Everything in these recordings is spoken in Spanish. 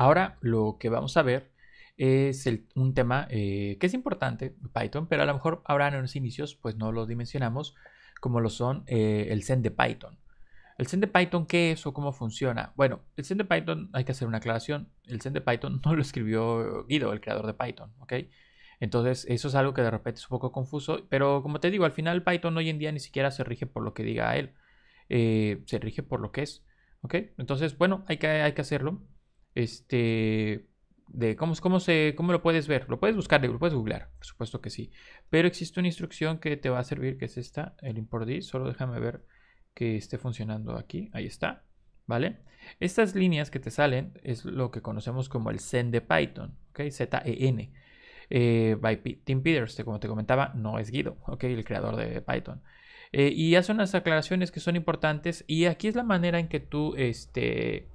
Ahora lo que vamos a ver es un tema eh, que es importante, Python, pero a lo mejor ahora en los inicios pues no lo dimensionamos como lo son eh, el send de Python. ¿El send de Python qué es o cómo funciona? Bueno, el send de Python, hay que hacer una aclaración, el send de Python no lo escribió Guido, el creador de Python, Entonces, eso es algo que de repente es un poco confuso, pero como te digo, al final Python hoy en día ni siquiera se rige por lo que diga él, eh, se rige por lo que es, ¿ok? Entonces, bueno, hay que, hay que hacerlo. Este, de cómo, se, cómo lo puedes ver. Lo puedes buscar, lo puedes googlear, por supuesto que sí. Pero existe una instrucción que te va a servir, que es esta, el import D. Solo déjame ver que esté funcionando aquí. Ahí está, ¿vale? Estas líneas que te salen es lo que conocemos como el send de Python, ¿ok? Z-E-N. Eh, by Tim Peters, como te comentaba, no es Guido, okay El creador de Python. Eh, y hace unas aclaraciones que son importantes y aquí es la manera en que tú, este,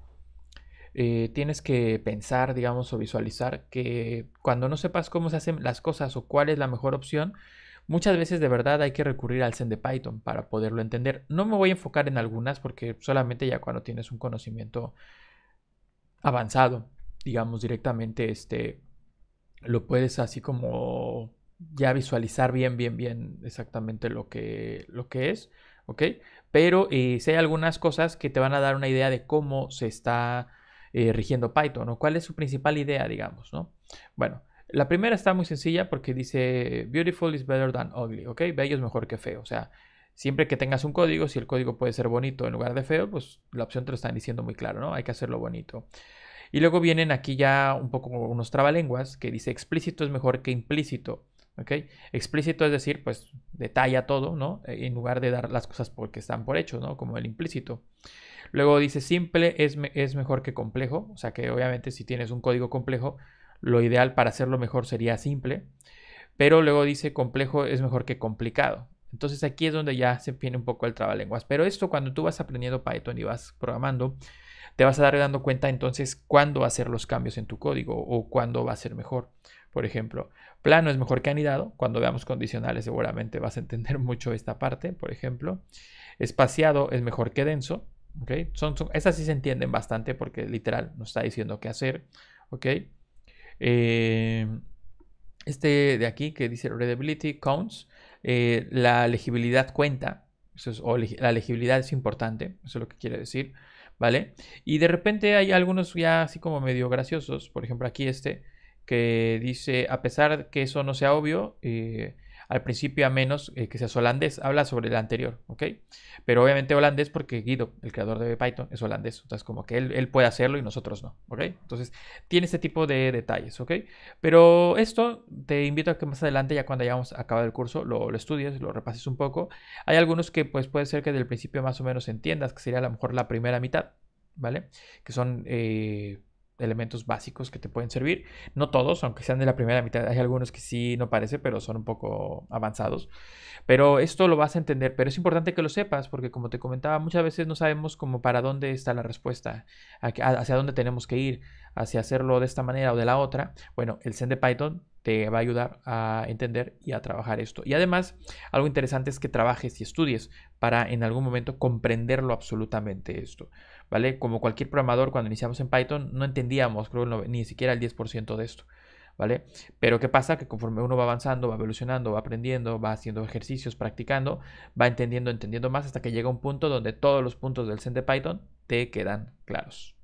eh, tienes que pensar, digamos, o visualizar que cuando no sepas cómo se hacen las cosas o cuál es la mejor opción, muchas veces de verdad hay que recurrir al Zen de Python para poderlo entender. No me voy a enfocar en algunas porque solamente ya cuando tienes un conocimiento avanzado, digamos, directamente, este, lo puedes así como ya visualizar bien, bien, bien exactamente lo que, lo que es, ¿ok? Pero eh, si hay algunas cosas que te van a dar una idea de cómo se está eh, rigiendo Python o cuál es su principal idea, digamos, ¿no? Bueno, la primera está muy sencilla porque dice beautiful is better than ugly, ¿ok? Bello es mejor que feo, o sea, siempre que tengas un código, si el código puede ser bonito en lugar de feo, pues la opción te lo están diciendo muy claro, ¿no? Hay que hacerlo bonito. Y luego vienen aquí ya un poco unos trabalenguas que dice explícito es mejor que implícito. ¿ok? Explícito es decir, pues detalla todo, ¿no? Eh, en lugar de dar las cosas porque están por hecho, ¿no? Como el implícito. Luego dice simple es, es mejor que complejo, o sea que obviamente si tienes un código complejo, lo ideal para hacerlo mejor sería simple, pero luego dice complejo es mejor que complicado. Entonces aquí es donde ya se viene un poco el trabalenguas. Pero esto cuando tú vas aprendiendo Python y vas programando, te vas a dar dando cuenta entonces cuándo hacer los cambios en tu código o cuándo va a ser mejor. Por ejemplo, plano es mejor que anidado. Cuando veamos condicionales seguramente vas a entender mucho esta parte, por ejemplo. Espaciado es mejor que denso. ¿okay? Son, esas sí se entienden bastante porque literal nos está diciendo qué hacer. ¿okay? Em, este de aquí que dice readability counts, eh, la legibilidad cuenta. la legibilidad es importante, eso es lo que quiere decir. ¿vale? Y de repente hay algunos ya así como medio graciosos, por ejemplo aquí este, que dice, a pesar que eso no sea obvio, eh, al principio a menos eh, que seas holandés. Habla sobre el anterior, ¿ok? Pero obviamente holandés porque Guido, el creador de Python, es holandés. Entonces como que él, él puede hacerlo y nosotros no, ¿ok? Entonces tiene este tipo de detalles, ¿ok? Pero esto te invito a que más adelante, ya cuando hayamos acabado el curso, lo, estudies, lo repases un poco. Hay algunos que pues puede ser que del principio más o menos entiendas, que sería a lo mejor la primera mitad, ¿vale? Que son... Eh, elementos básicos que te pueden servir. No todos, aunque sean de la primera mitad. Hay algunos que sí no parece, pero son un poco avanzados. Pero esto lo vas a entender. Pero es importante que lo sepas, porque como te comentaba, muchas veces no sabemos cómo para dónde está la respuesta, hacia dónde tenemos que ir, hacia hacerlo de esta manera o de la otra. Bueno, el send de Python te va a ayudar a entender y a trabajar esto. Y además, algo interesante es que trabajes y estudies para en algún momento comprenderlo absolutamente esto, ¿vale? Como cualquier programador, cuando iniciamos en Python, no entendíamos, creo, ni siquiera el 10% de esto. ¿Vale? Pero ¿qué pasa? Que conforme uno va avanzando, va evolucionando, va aprendiendo, va haciendo ejercicios, practicando, va entendiendo, entendiendo más hasta que llega un punto donde todos los puntos del send de Python te quedan claros.